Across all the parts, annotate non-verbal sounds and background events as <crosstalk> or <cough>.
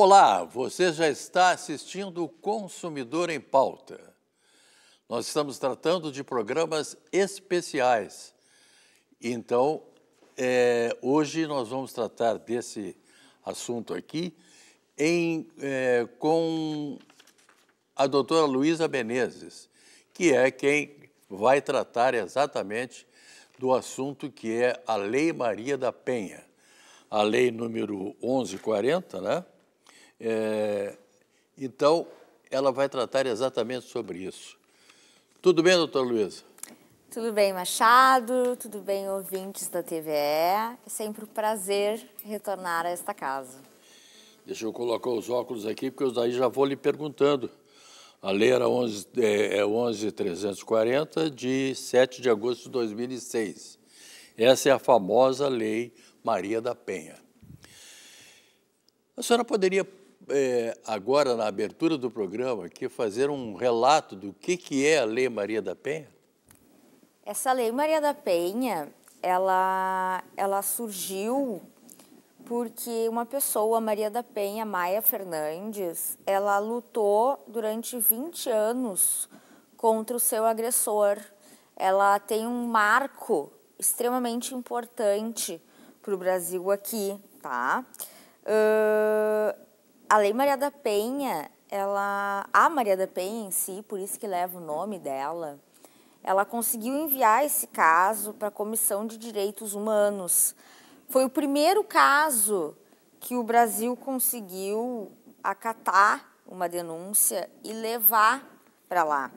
Olá, você já está assistindo o Consumidor em Pauta. Nós estamos tratando de programas especiais. Então, é, hoje nós vamos tratar desse assunto aqui em, é, com a doutora Luísa Menezes, que é quem vai tratar exatamente do assunto que é a Lei Maria da Penha. A lei número 1140, né? É, então, ela vai tratar exatamente sobre isso. Tudo bem, doutora Luísa? Tudo bem, Machado? Tudo bem, ouvintes da TVE? É sempre um prazer retornar a esta casa. Deixa eu colocar os óculos aqui, porque eu daí já vou lhe perguntando. A lei era 11, é, é 11.340, de 7 de agosto de 2006. Essa é a famosa Lei Maria da Penha. A senhora poderia é, agora, na abertura do programa, aqui, fazer um relato do que, que é a Lei Maria da Penha? Essa Lei Maria da Penha, ela, ela surgiu porque uma pessoa, Maria da Penha, Maia Fernandes, ela lutou durante 20 anos contra o seu agressor. Ela tem um marco extremamente importante para o Brasil aqui, tá? Uh, a Lei Maria da Penha, ela, a Maria da Penha em si, por isso que leva o nome dela, ela conseguiu enviar esse caso para a Comissão de Direitos Humanos. Foi o primeiro caso que o Brasil conseguiu acatar uma denúncia e levar para lá.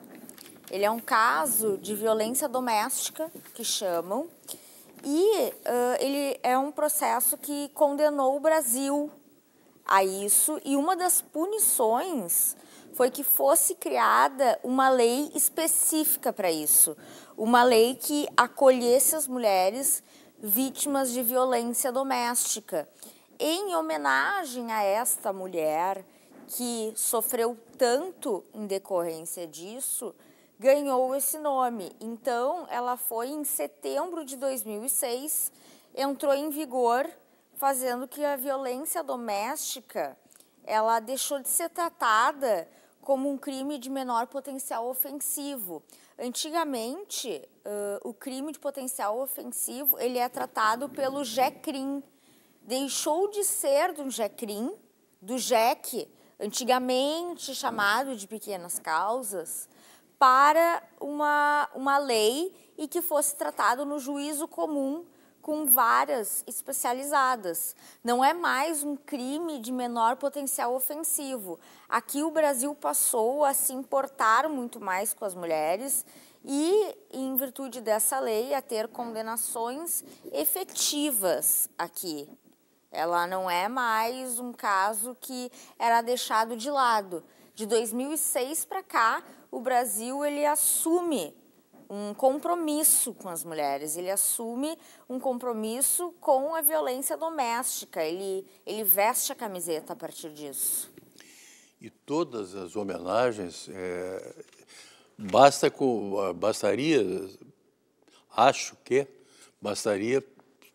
Ele é um caso de violência doméstica, que chamam, e uh, ele é um processo que condenou o Brasil a isso e uma das punições foi que fosse criada uma lei específica para isso, uma lei que acolhesse as mulheres vítimas de violência doméstica, em homenagem a esta mulher que sofreu tanto em decorrência disso, ganhou esse nome. Então, ela foi em setembro de 2006, entrou em vigor fazendo que a violência doméstica ela deixou de ser tratada como um crime de menor potencial ofensivo. Antigamente, uh, o crime de potencial ofensivo ele é tratado pelo GECRIM. Deixou de ser do GECRIM, do GEC, antigamente chamado de pequenas causas, para uma, uma lei e que fosse tratado no juízo comum com varas especializadas. Não é mais um crime de menor potencial ofensivo. Aqui o Brasil passou a se importar muito mais com as mulheres e, em virtude dessa lei, a ter condenações efetivas aqui. Ela não é mais um caso que era deixado de lado. De 2006 para cá, o Brasil ele assume um compromisso com as mulheres. Ele assume um compromisso com a violência doméstica. Ele, ele veste a camiseta a partir disso. E todas as homenagens, é, basta com, ah, bastaria, acho que bastaria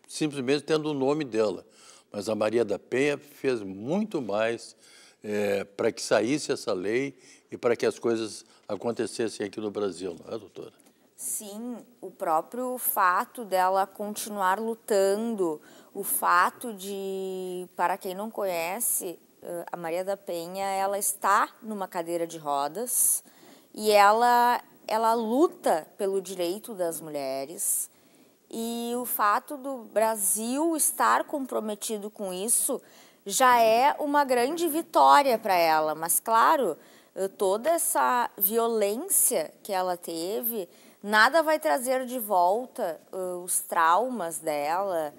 simplesmente tendo o nome dela. Mas a Maria da Penha fez muito mais é, para que saísse essa lei e para que as coisas acontecessem aqui no Brasil, não é, doutora? Sim, o próprio fato dela continuar lutando, o fato de, para quem não conhece, eh, a Maria da Penha, ela está numa cadeira de rodas e ela ela luta pelo direito das mulheres. E o fato do Brasil estar comprometido com isso já é uma grande vitória para ela, mas claro, eh, toda essa violência que ela teve, nada vai trazer de volta uh, os traumas dela,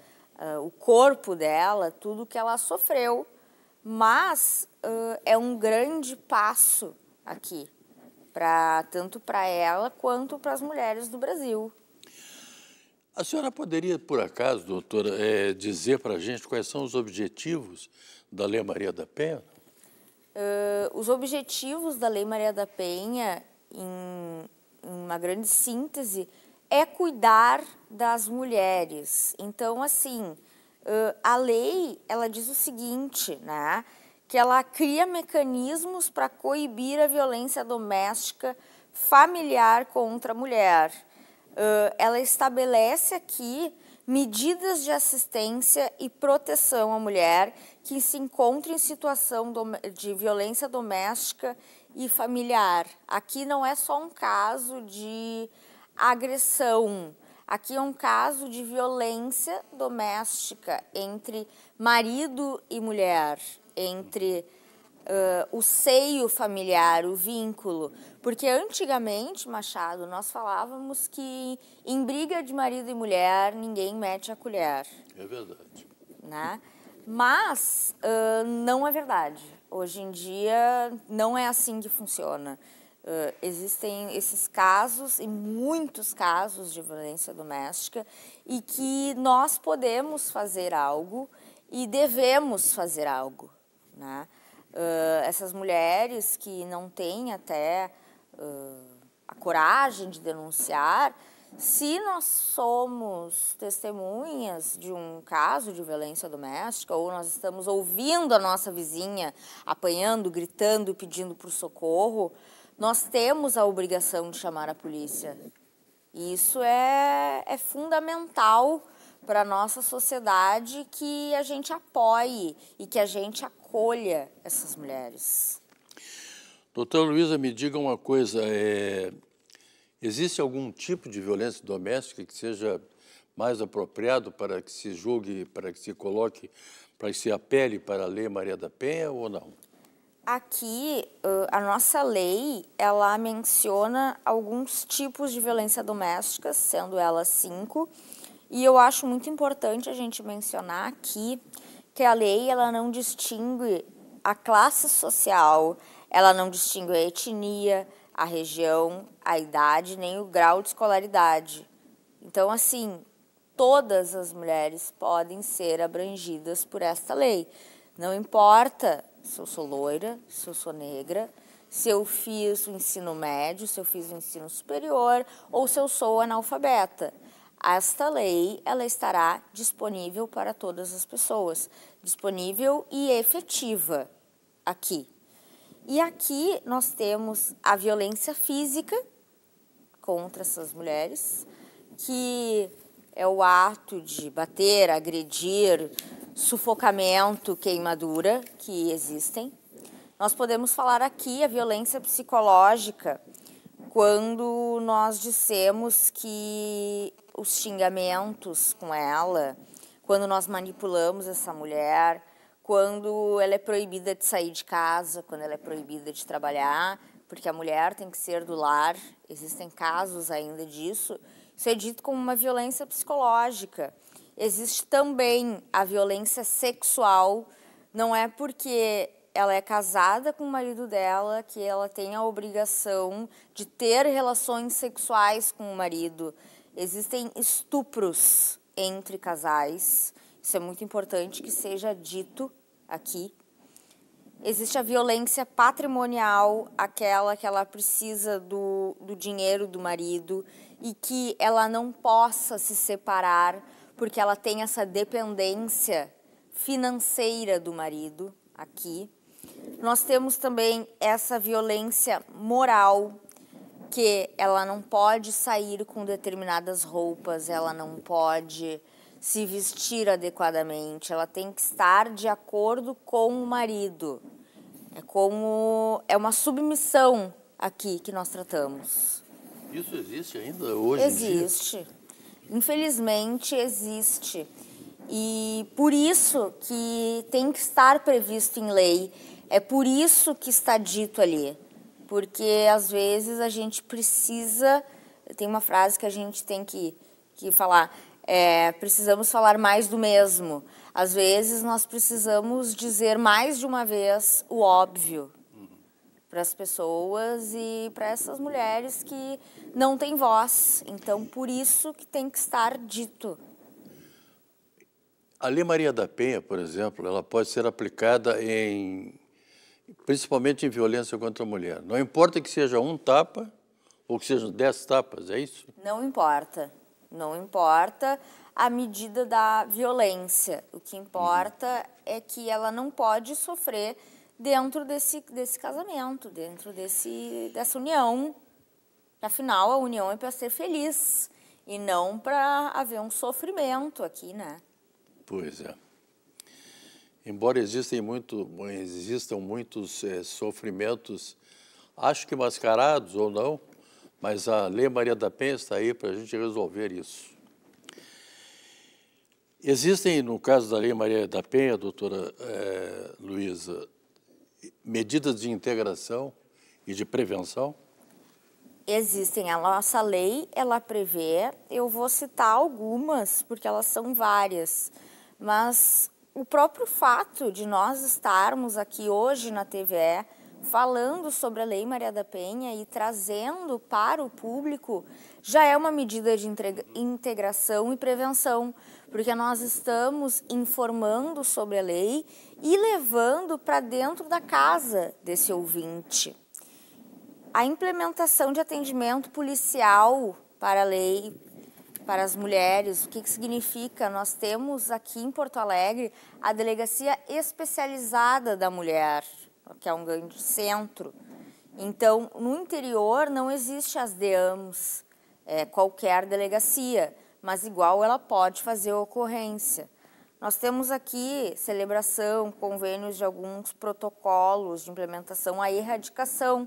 uh, o corpo dela, tudo que ela sofreu, mas uh, é um grande passo aqui para tanto para ela quanto para as mulheres do Brasil. A senhora poderia, por acaso, doutora, é, eh, dizer para a gente quais são os objetivos da Lei Maria da Penha? Uh, os objetivos da Lei Maria da Penha em uma grande síntese, é cuidar das mulheres. Então, assim, a lei ela diz o seguinte, né? Que ela cria mecanismos para coibir a violência doméstica familiar contra a mulher. Ela estabelece aqui medidas de assistência e proteção à mulher que se encontra em situação de violência doméstica e familiar. Aqui não é só um caso de agressão, aqui é um caso de violência doméstica entre marido e mulher, entre uh, o seio familiar, o vínculo. Porque antigamente, Machado, nós falávamos que em briga de marido e mulher ninguém mete a colher. É verdade. Né? Mas uh, não é verdade. Hoje em dia não é assim que funciona. Uh, existem esses casos e muitos casos de violência doméstica e que nós podemos fazer algo e devemos fazer algo. Né? Uh, essas mulheres que não têm até uh, a coragem de denunciar, se nós somos testemunhas de um caso de violência doméstica ou nós estamos ouvindo a nossa vizinha apanhando, gritando, pedindo por socorro, nós temos a obrigação de chamar a polícia. Isso é, é fundamental para a nossa sociedade que a gente apoie e que a gente acolha essas mulheres. Doutora Luísa, me diga uma coisa. É Existe algum tipo de violência doméstica que seja mais apropriado para que se julgue, para que se coloque, para que se apele para a Lei Maria da Penha ou não? Aqui, a nossa lei, ela menciona alguns tipos de violência doméstica, sendo elas cinco, e eu acho muito importante a gente mencionar aqui que a lei, ela não distingue a classe social, ela não distingue a etnia, a região, a idade, nem o grau de escolaridade. Então, assim, todas as mulheres podem ser abrangidas por esta lei. Não importa se eu sou loira, se eu sou negra, se eu fiz o ensino médio, se eu fiz o ensino superior ou se eu sou analfabeta. Esta lei ela estará disponível para todas as pessoas, disponível e efetiva aqui e aqui nós temos a violência física contra essas mulheres, que é o ato de bater, agredir, sufocamento, queimadura que existem. Nós podemos falar aqui a violência psicológica quando nós dissemos que os xingamentos com ela, quando nós manipulamos essa mulher, quando ela é proibida de sair de casa, quando ela é proibida de trabalhar, porque a mulher tem que ser do lar. Existem casos ainda disso. Isso é dito como uma violência psicológica. Existe também a violência sexual. Não é porque ela é casada com o marido dela que ela tem a obrigação de ter relações sexuais com o marido. Existem estupros entre casais. Isso é muito importante que seja dito aqui. Existe a violência patrimonial, aquela que ela precisa do, do dinheiro do marido e que ela não possa se separar porque ela tem essa dependência financeira do marido aqui. Nós temos também essa violência moral, que ela não pode sair com determinadas roupas, ela não pode se vestir adequadamente, ela tem que estar de acordo com o marido. É como é uma submissão aqui que nós tratamos. Isso existe ainda hoje? Existe. Infelizmente existe. E por isso que tem que estar previsto em lei. É por isso que está dito ali. Porque às vezes a gente precisa, tem uma frase que a gente tem que que falar, é, precisamos falar mais do mesmo. Às vezes nós precisamos dizer mais de uma vez o óbvio para as pessoas e para essas mulheres que não têm voz. Então, por isso que tem que estar dito. A Lei Maria da Penha, por exemplo, ela pode ser aplicada em principalmente em violência contra a mulher. Não importa que seja um tapa ou que sejam dez tapas, é isso? Não importa. Não importa a medida da violência. O que importa uhum. é que ela não pode sofrer dentro desse, desse casamento, dentro desse, dessa união. Afinal, a união é para ser feliz e não para haver um sofrimento aqui, né? Pois é. Embora existem muito, existam muitos é, sofrimentos, acho que mascarados ou não, mas a Lei Maria da Penha está aí para a gente resolver isso. Existem, no caso da Lei Maria da Penha, doutora é, Luísa, medidas de integração e de prevenção? Existem. A nossa lei, ela prevê, eu vou citar algumas, porque elas são várias, mas o próprio fato de nós estarmos aqui hoje na TVE falando sobre a Lei Maria da Penha e trazendo para o público já é uma medida de integração e prevenção, porque nós estamos informando sobre a lei e levando para dentro da casa desse ouvinte. A implementação de atendimento policial para a lei para as mulheres, o que, que significa? Nós temos aqui em Porto Alegre a Delegacia Especializada da Mulher que é um grande centro. Então, no interior não existe as DEAMs, é, qualquer delegacia, mas igual ela pode fazer ocorrência. Nós temos aqui celebração, convênios de alguns protocolos de implementação à erradicação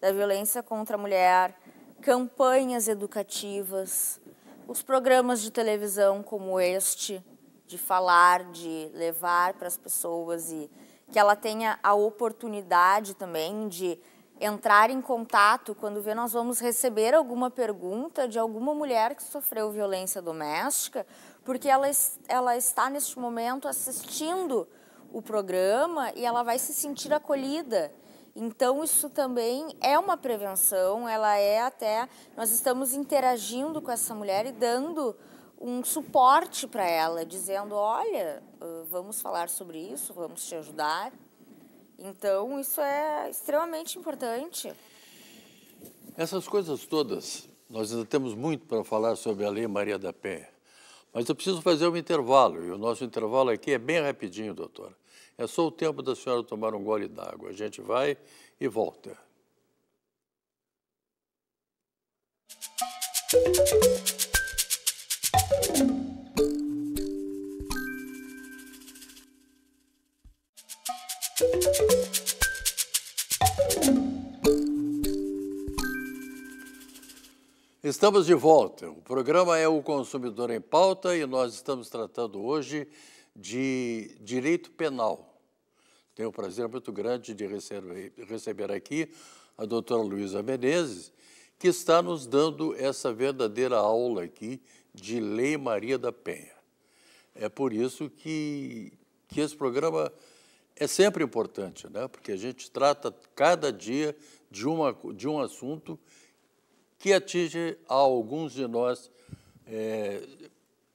da violência contra a mulher, campanhas educativas, os programas de televisão como este, de falar, de levar para as pessoas e que ela tenha a oportunidade também de entrar em contato quando vê nós vamos receber alguma pergunta de alguma mulher que sofreu violência doméstica, porque ela, ela está neste momento assistindo o programa e ela vai se sentir acolhida. Então, isso também é uma prevenção, ela é até. Nós estamos interagindo com essa mulher e dando um suporte para ela, dizendo: olha, vamos falar sobre isso, vamos te ajudar. Então, isso é extremamente importante. Essas coisas todas, nós ainda temos muito para falar sobre a Lei Maria da Penha, mas eu preciso fazer um intervalo, e o nosso intervalo aqui é bem rapidinho, doutora. É só o tempo da senhora tomar um gole d'água. A gente vai e volta. Música Estamos de volta. O programa é O Consumidor em Pauta e nós estamos tratando hoje de direito penal. Tenho o prazer muito grande de receber aqui a doutora Luísa Menezes, que está nos dando essa verdadeira aula aqui de Lei Maria da Penha. É por isso que, que esse programa é sempre importante, né? porque a gente trata cada dia de, uma, de um assunto que atinge a alguns de nós é,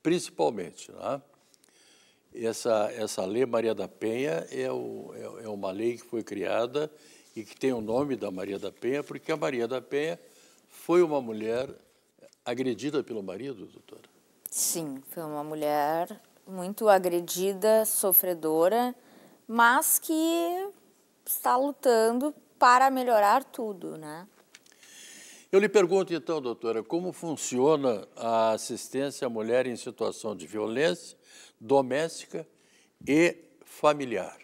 principalmente. Né? Essa, essa lei Maria da Penha é, o, é, é, uma lei que foi criada e que tem o nome da Maria da Penha, porque a Maria da Penha foi uma mulher agredida pelo marido, doutora. Sim, foi uma mulher muito agredida, sofredora, mas que está lutando para melhorar tudo, né? Eu lhe pergunto então, doutora, como funciona a assistência à mulher em situação de violência doméstica e familiar?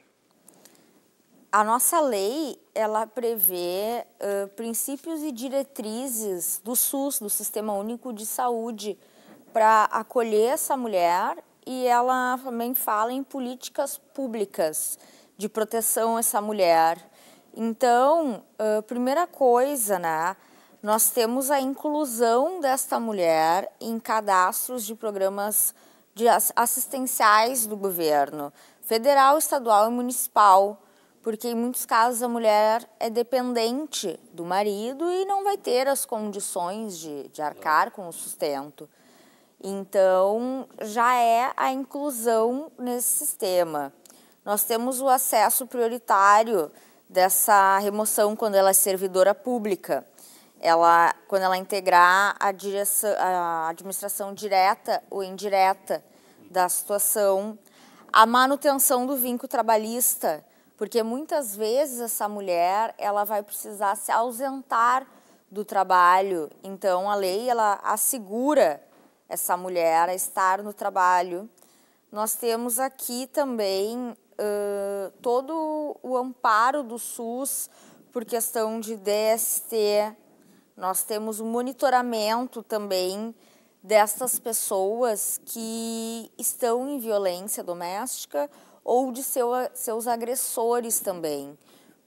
A nossa lei, ela prevê uh, princípios e diretrizes do SUS, do Sistema Único de Saúde, para acolher essa mulher e ela também fala em políticas públicas de proteção a essa mulher. Então, uh, primeira coisa, né? nós temos a inclusão desta mulher em cadastros de programas de assistenciais do governo federal, estadual e municipal, porque em muitos casos a mulher é dependente do marido e não vai ter as condições de, de arcar com o sustento. Então, já é a inclusão nesse sistema. Nós temos o acesso prioritário dessa remoção quando ela é servidora pública ela, quando ela integrar a, direção, a administração direta ou indireta da situação, a manutenção do vínculo trabalhista, porque muitas vezes essa mulher ela vai precisar se ausentar do trabalho, então a lei ela assegura essa mulher a estar no trabalho. Nós temos aqui também uh, todo o amparo do SUS por questão de DST, nós temos um monitoramento também destas pessoas que estão em violência doméstica ou de seu, seus agressores também.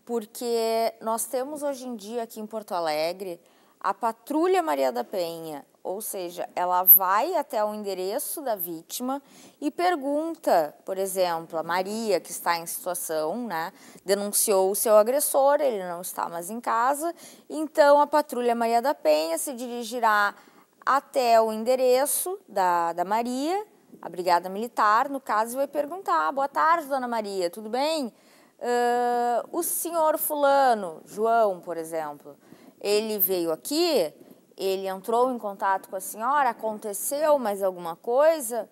Porque nós temos hoje em dia aqui em Porto Alegre a Patrulha Maria da Penha ou seja, ela vai até o endereço da vítima e pergunta, por exemplo, a Maria, que está em situação, né, denunciou o seu agressor, ele não está mais em casa, então a patrulha Maria da Penha se dirigirá até o endereço da, da Maria, a Brigada Militar, no caso, e vai perguntar: boa tarde, dona Maria, tudo bem? Uh, o senhor Fulano, João, por exemplo, ele veio aqui ele entrou em contato com a senhora? Aconteceu mais alguma coisa?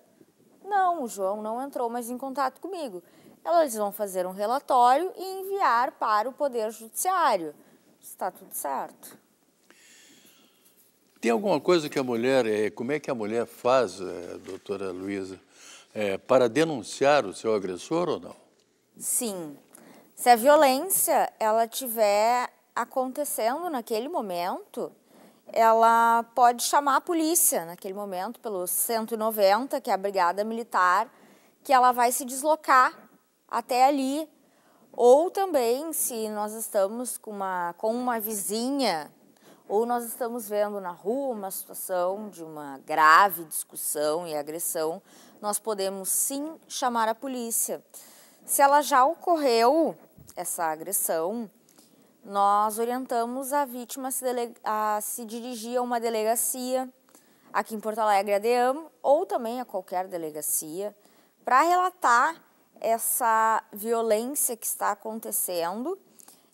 Não, o João não entrou mais em contato comigo. Elas vão fazer um relatório e enviar para o Poder Judiciário. Está tudo certo. Tem alguma coisa que a mulher, eh, como é que a mulher faz, eh, doutora Luísa, eh, para denunciar o seu agressor ou não? Sim. Se a violência ela tiver acontecendo naquele momento, ela pode chamar a polícia naquele momento, pelo 190, que é a brigada militar, que ela vai se deslocar até ali. Ou também, se nós estamos com uma, com uma vizinha, ou nós estamos vendo na rua uma situação de uma grave discussão e agressão, nós podemos sim chamar a polícia. Se ela já ocorreu essa agressão, nós orientamos a vítima a se, a se dirigir a uma delegacia, aqui em Porto Alegre, é a DEAM, ou também a qualquer delegacia, para relatar essa violência que está acontecendo.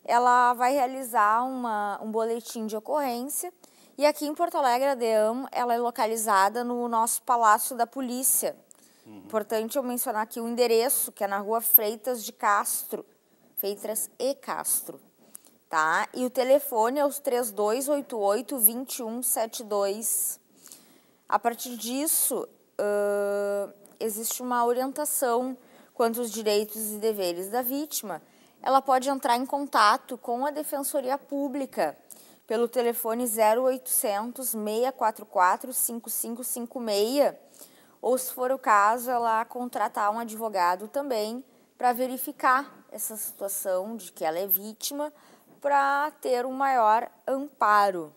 Ela vai realizar uma, um boletim de ocorrência e aqui em Porto Alegre, a DEAM, ela é localizada no nosso Palácio da Polícia. Uhum. Importante eu mencionar aqui o endereço, que é na rua Freitas de Castro, Freitas e Castro tá? E o telefone é os 3288-2172. A partir disso, uh, existe uma orientação quanto aos direitos e deveres da vítima. Ela pode entrar em contato com a Defensoria Pública pelo telefone 0800 644 5556 ou, se for o caso, ela contratar um advogado também para verificar essa situação de que ela é vítima para ter um maior amparo.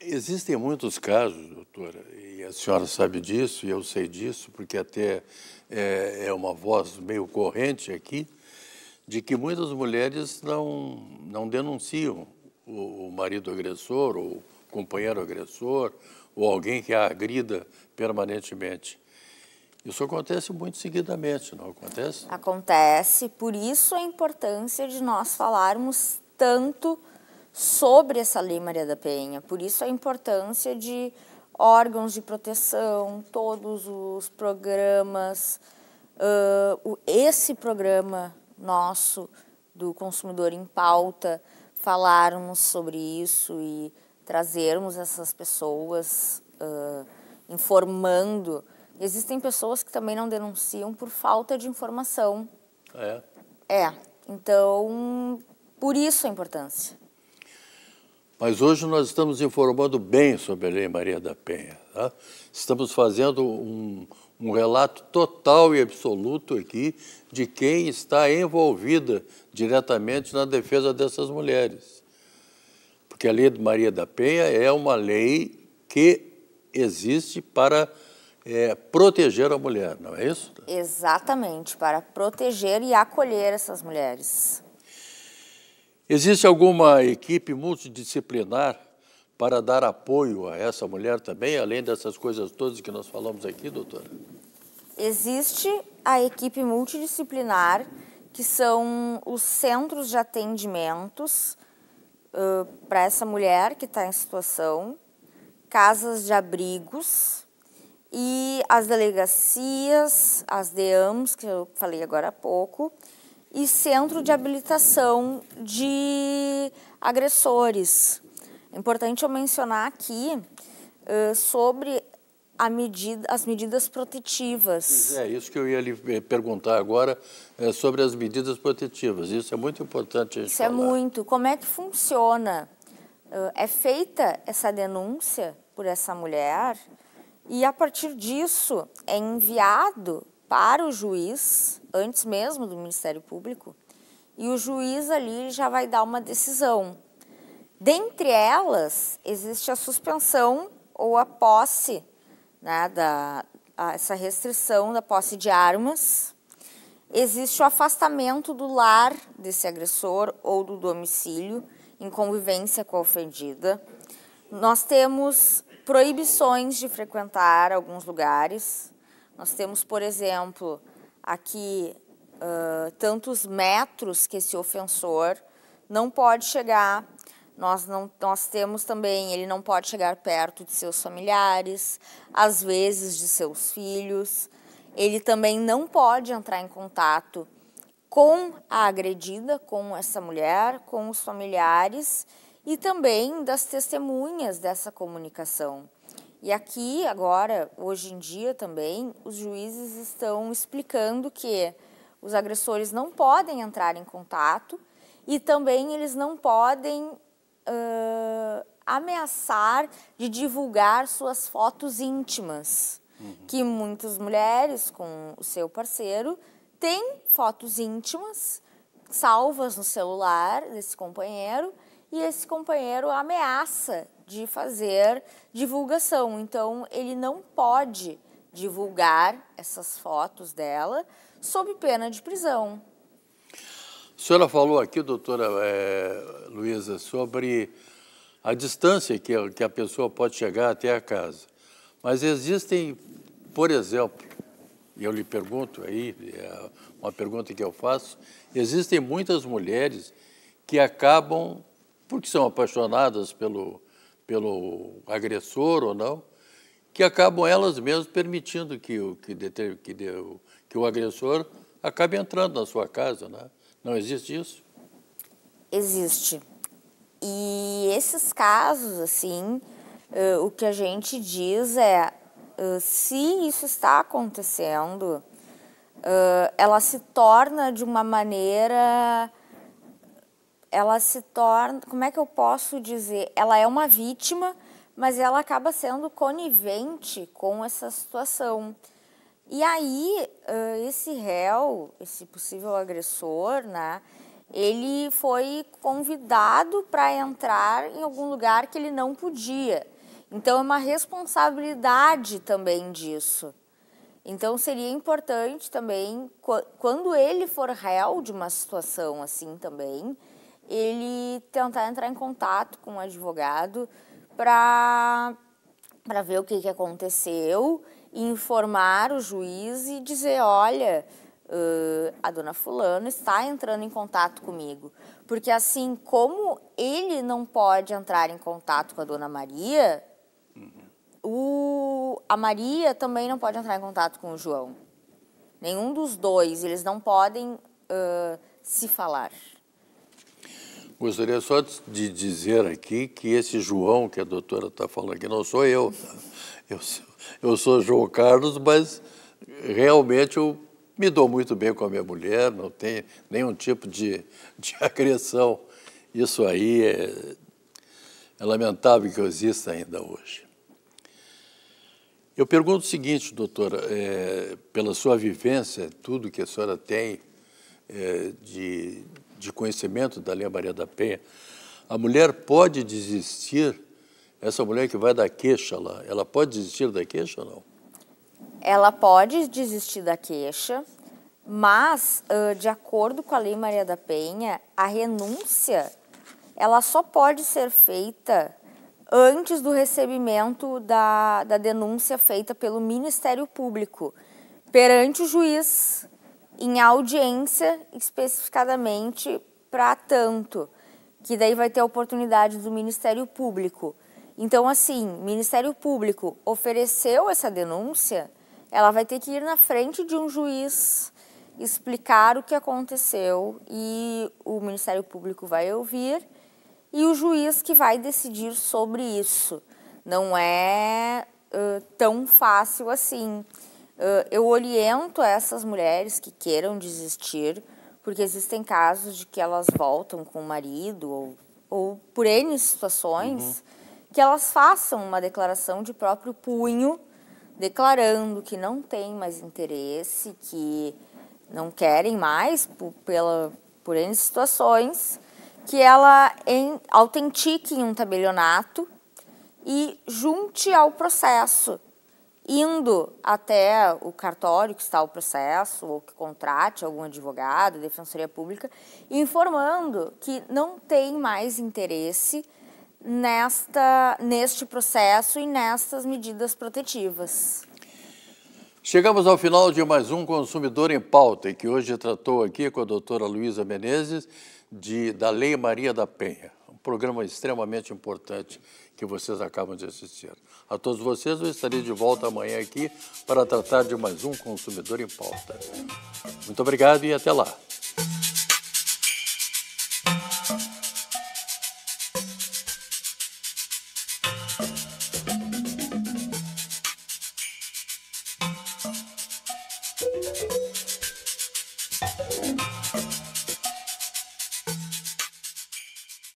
Existem muitos casos, doutora, e a senhora sabe disso, e eu sei disso, porque até é, é uma voz meio corrente aqui, de que muitas mulheres não, não denunciam o, o marido agressor, ou o companheiro agressor, ou alguém que a agrida permanentemente. Isso acontece muito seguidamente, não acontece? Acontece, por isso a importância de nós falarmos tanto sobre essa Lei Maria da Penha, por isso a importância de órgãos de proteção, todos os programas, uh, esse programa nosso do consumidor em pauta, falarmos sobre isso e trazermos essas pessoas uh, informando Existem pessoas que também não denunciam por falta de informação. É. É. Então, por isso a importância. Mas hoje nós estamos informando bem sobre a Lei Maria da Penha. Tá? Estamos fazendo um, um relato total e absoluto aqui de quem está envolvida diretamente na defesa dessas mulheres. Porque a Lei Maria da Penha é uma lei que existe para é, proteger a mulher, não é isso? Exatamente, para proteger e acolher essas mulheres. Existe alguma equipe multidisciplinar para dar apoio a essa mulher também, além dessas coisas todas que nós falamos aqui, doutora? Existe a equipe multidisciplinar, que são os centros de atendimentos uh, para essa mulher que está em situação, casas de abrigos, e as delegacias, as DEAMs, que eu falei agora há pouco, e centro de habilitação de agressores. É importante eu mencionar aqui uh, sobre medida, as medidas protetivas. Pois é, isso que eu ia lhe eh, perguntar agora, é sobre as medidas protetivas. Isso é muito importante. isso é falar. é muito. Como é que funciona? Uh, é feita essa denúncia por essa mulher? E a partir disso é enviado para o juiz, antes mesmo do Ministério Público, e o juiz ali já vai dar uma decisão. Dentre elas, existe a suspensão ou a posse, né, da, a, essa restrição da posse de armas. Existe o afastamento do lar desse agressor ou do domicílio em convivência com a ofendida. Nós temos proibições de frequentar alguns lugares. Nós temos, por exemplo, aqui uh, tantos metros que esse ofensor não pode chegar. Nós, não, nós temos também, ele não pode chegar perto de seus familiares, às vezes de seus filhos. Ele também não pode entrar em contato com a agredida, com essa mulher, com os familiares e também das testemunhas dessa comunicação. E aqui, agora, hoje em dia também, os juízes estão explicando que os agressores não podem entrar em contato e também eles não podem uh, ameaçar de divulgar suas fotos íntimas, uhum. que muitas mulheres com o seu parceiro têm fotos íntimas salvas no celular desse companheiro e esse companheiro ameaça de fazer divulgação. Então, ele não pode divulgar essas fotos dela sob pena de prisão. A senhora falou aqui, doutora é, Luísa, sobre a distância que a, que a pessoa pode chegar até a casa. Mas existem, por exemplo, e eu lhe pergunto aí, é uma pergunta que eu faço, existem muitas mulheres que acabam porque são apaixonadas pelo, pelo agressor ou não, que acabam elas mesmas permitindo que o, que, deter, que, de, que o agressor acabe entrando na sua casa. Né? Não existe isso? Existe. E esses casos, assim, uh, o que a gente diz é: uh, se isso está acontecendo, uh, ela se torna de uma maneira ela se torna, como é que eu posso dizer? Ela é uma vítima, mas ela acaba sendo conivente com essa situação. E aí, esse réu, esse possível agressor, né, ele foi convidado para entrar em algum lugar que ele não podia. Então, é uma responsabilidade também disso. Então, seria importante também, quando ele for réu de uma situação assim também, ele tentar entrar em contato com o um advogado para para ver o que, que aconteceu, informar o juiz e dizer, olha, uh, a dona fulano está entrando em contato comigo. Porque assim como ele não pode entrar em contato com a dona Maria, uhum. o, a Maria também não pode entrar em contato com o João. Nenhum dos dois, eles não podem uh, se falar. Gostaria só de dizer aqui que esse João que a doutora está falando aqui não sou eu. <laughs> Eu sou, eu sou João Carlos, mas realmente eu me dou muito bem com a minha mulher, não tem nenhum tipo de, <laughs> de agressão. Isso aí é, é lamentável que exista ainda hoje. Eu pergunto o seguinte, doutora, é, pela sua vivência, tudo que a senhora tem é, de de conhecimento da Lei Maria da Penha, a mulher pode desistir, essa mulher que vai dar queixa lá, ela pode desistir da queixa ou não? Ela pode desistir da queixa, mas, de acordo com a Lei Maria da Penha, a renúncia ela só pode ser feita antes do recebimento da, da denúncia feita pelo Ministério Público perante o juiz em audiência especificadamente para tanto, que daí vai ter a oportunidade do Ministério Público. Então, assim, Ministério Público ofereceu essa denúncia, ela vai ter que ir na frente de um juiz explicar o que aconteceu e o Ministério Público vai ouvir e o juiz que vai decidir sobre isso. Não é uh, tão fácil assim. Ah, eu oriento essas mulheres que queiram desistir, porque existem casos de que elas voltam com o marido ou, ou por N situações, uhum. que elas façam uma declaração de próprio punho, declarando que não tem mais interesse, que não querem mais por, pela, por N situações, que ela em, autentique em um tabelionato e junte ao processo indo até o cartório que está o processo ou que contrate algum advogado, defensoria pública, informando que não tem mais interesse nesta neste processo e nestas medidas protetivas. Chegamos ao final de mais um Consumidor em Pauta, e que hoje tratou aqui com a doutora Luísa Menezes de, da Lei Maria da Penha, um programa extremamente importante que vocês acabam de assistir. A todos vocês, eu estarei de volta amanhã aqui para tratar de mais um Consumidor em Pauta. Muito obrigado e até lá.